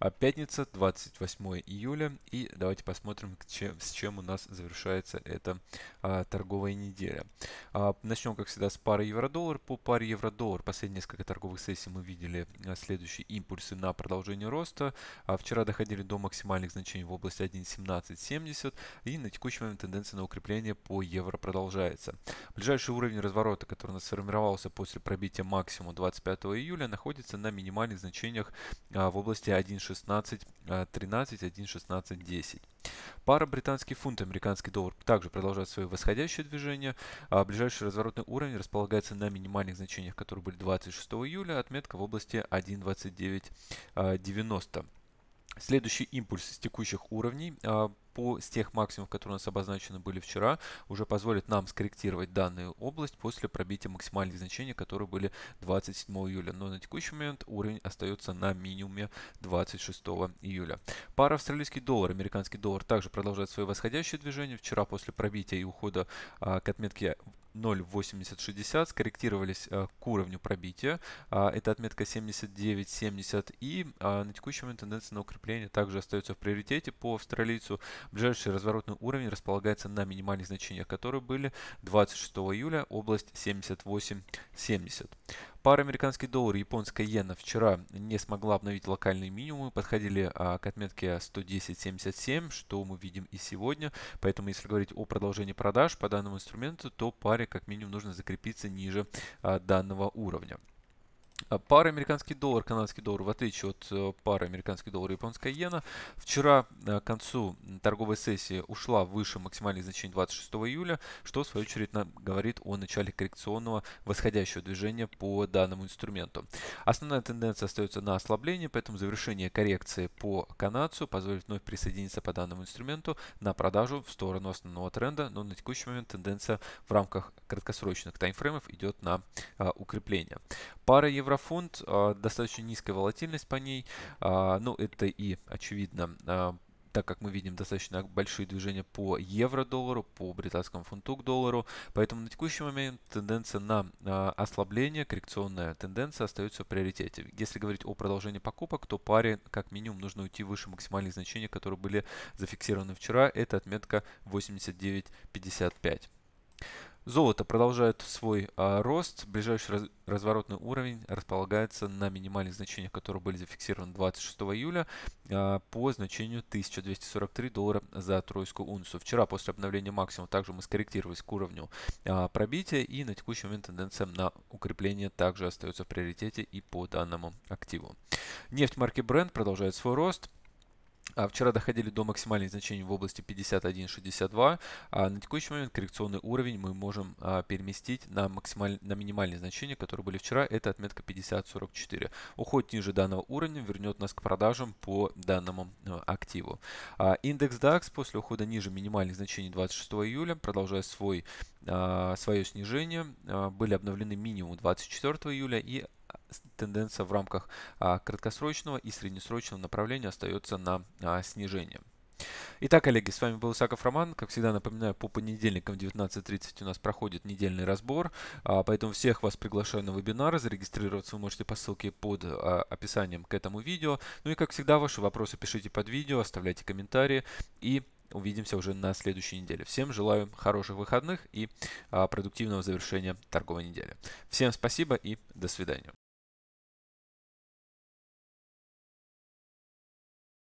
а Пятница, 28 июля. И давайте посмотрим, с чем у нас завершается эта а, торговая неделя. А, начнем, как всегда, с пары евро-доллар. По паре евро-доллар последние несколько торговых сессий мы видели а, следующие импульсы на продолжение роста. вчера доходили до максимальных значений в области 1.1770. И на текущий момент тенденция на укрепление по евро продолжается. Ближайший уровень разворота, который у нас сформировался после пробития максимума 25 июля, находится на минимальных значениях в области 1.16. 1.16.13, 1.16.10. А, Пара британский фунт и американский доллар также продолжает свое восходящее движение. А ближайший разворотный уровень располагается на минимальных значениях, которые были 26 июля, отметка в области 1.29.90. Следующий импульс с текущих уровней а, по с тех максимумов, которые у нас обозначены были вчера, уже позволит нам скорректировать данную область после пробития максимальных значений, которые были 27 июля. Но на текущий момент уровень остается на минимуме 26 июля. Пара австралийский доллар, американский доллар также продолжает свое восходящее движение. Вчера после пробития и ухода а, к отметке 0.8060 скорректировались э, к уровню пробития. А, это отметка 79.70 и а, на текущий момент тенденция на укрепление также остается в приоритете по австралийцу. Ближайший разворотный уровень располагается на минимальных значениях, которые были 26 июля, область 78.70. Пара американский доллар, японская иена вчера не смогла обновить локальные минимумы, подходили а, к отметке 110.77, что мы видим и сегодня. Поэтому, если говорить о продолжении продаж по данному инструменту, то паре как минимум нужно закрепиться ниже а, данного уровня. А, пара американский доллар, канадский доллар, в отличие от э, пары американский доллар и японская иена, вчера э, к концу торговой сессии ушла выше максимальных значений 26 июля, что в свою очередь нам говорит о начале коррекционного восходящего движения по данному инструменту. Основная тенденция остается на ослабление, поэтому завершение коррекции по канадцу позволит вновь присоединиться по данному инструменту на продажу в сторону основного тренда, но на текущий момент тенденция в рамках краткосрочных таймфреймов идет на а, укрепление. Пара еврофунт, а, достаточно низкая волатильность по ней. А, ну, это и очевидно а, так как мы видим достаточно большие движения по евро-доллару, по британскому фунту к доллару. Поэтому на текущий момент тенденция на ослабление, коррекционная тенденция остается в приоритете. Если говорить о продолжении покупок, то паре как минимум нужно уйти выше максимальных значений, которые были зафиксированы вчера. Это отметка 89.55. Золото продолжает свой а, рост. Ближайший раз, разворотный уровень располагается на минимальных значениях, которые были зафиксированы 26 июля а, по значению 1243 доллара за тройскую унцию. Вчера после обновления максимума также мы скорректировались к уровню а, пробития и на текущий момент тенденция на укрепление также остается в приоритете и по данному активу. Нефть марки Brent продолжает свой рост. А вчера доходили до максимальных значений в области 51.62. А на текущий момент коррекционный уровень мы можем а, переместить на, максималь... на минимальные значения, которые были вчера. Это отметка 50.44. Уход ниже данного уровня вернет нас к продажам по данному активу. Индекс DAX после ухода ниже минимальных значений 26 июля, продолжает свой, свое снижение, были обновлены минимум 24 июля и тенденция в рамках а, краткосрочного и среднесрочного направления остается на а, снижение. Итак, коллеги, с вами был Исаков Роман. Как всегда, напоминаю, по понедельникам в 19.30 у нас проходит недельный разбор, а, поэтому всех вас приглашаю на вебинар. Зарегистрироваться вы можете по ссылке под описанием к этому видео. Ну и, как всегда, ваши вопросы пишите под видео, оставляйте комментарии и увидимся уже на следующей неделе. Всем желаю хороших выходных и продуктивного завершения торговой недели. Всем спасибо и до свидания.